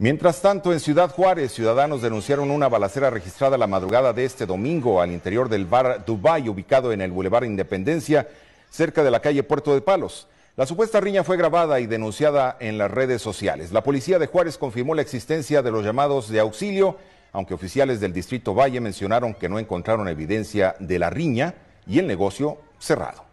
Mientras tanto, en Ciudad Juárez, ciudadanos denunciaron una balacera registrada la madrugada de este domingo al interior del bar Dubai, ubicado en el Boulevard Independencia, cerca de la calle Puerto de Palos. La supuesta riña fue grabada y denunciada en las redes sociales. La policía de Juárez confirmó la existencia de los llamados de auxilio, aunque oficiales del distrito Valle mencionaron que no encontraron evidencia de la riña y el negocio cerrado.